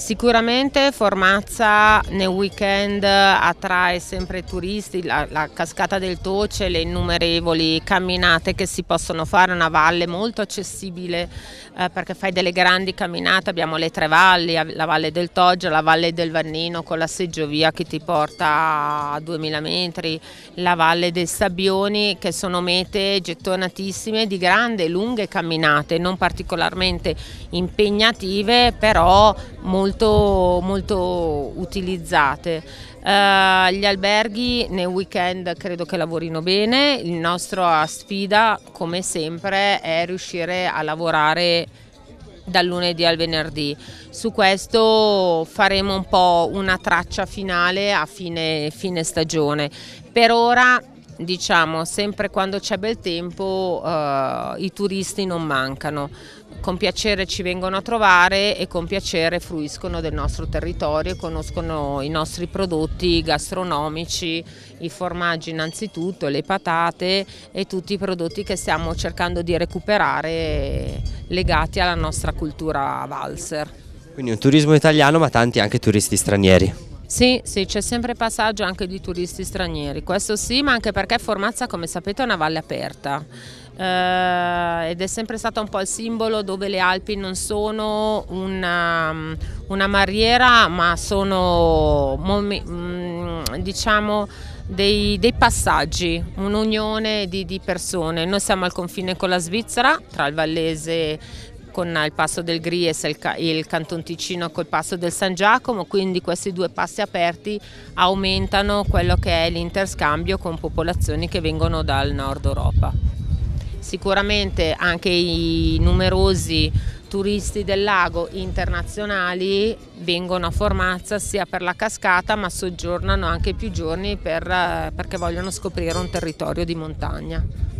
Sicuramente Formazza nel weekend attrae sempre turisti, la, la, cascata del Toce, le innumerevoli camminate che si possono fare, una valle molto accessibile eh, perché fai delle grandi camminate, abbiamo le tre valli, la valle del Toggio, la valle del Vannino con la seggiovia che ti porta a 2000 metri, la valle dei Sabbioni che sono mete gettonatissime di grandi e lunghe camminate, non particolarmente impegnative però molto molto, molto utilizzate. Uh, gli alberghi nel weekend credo che lavorino bene, il nostro sfida come sempre è riuscire a lavorare dal lunedì al venerdì. Su questo faremo un po' una traccia finale a fine, fine stagione. Per ora diciamo sempre quando c'è bel tempo eh, i turisti non mancano con piacere ci vengono a trovare e con piacere fruiscono del nostro territorio e conoscono i nostri prodotti gastronomici, i formaggi innanzitutto, le patate e tutti i prodotti che stiamo cercando di recuperare legati alla nostra cultura valser. Quindi un turismo italiano ma tanti anche turisti stranieri. Sì, sì, c'è sempre passaggio anche di turisti stranieri, questo sì, ma anche perché Formazza, come sapete, è una valle aperta. Eh, ed è sempre stato un po' il simbolo dove le Alpi non sono una, una mariera, ma sono mm, diciamo dei, dei, passaggi, un'unione di, di, persone. Noi siamo al confine con la Svizzera, tra il Vallese con il passo del Gries e il, Canton Ticino col passo del San Giacomo, quindi questi due passi aperti aumentano quello che è l'interscambio con popolazioni che vengono dal nord Europa. Sicuramente anche i numerosi turisti del lago internazionali vengono a Formazza sia per la cascata ma soggiornano anche più giorni per, eh, perché vogliono scoprire un territorio di montagna.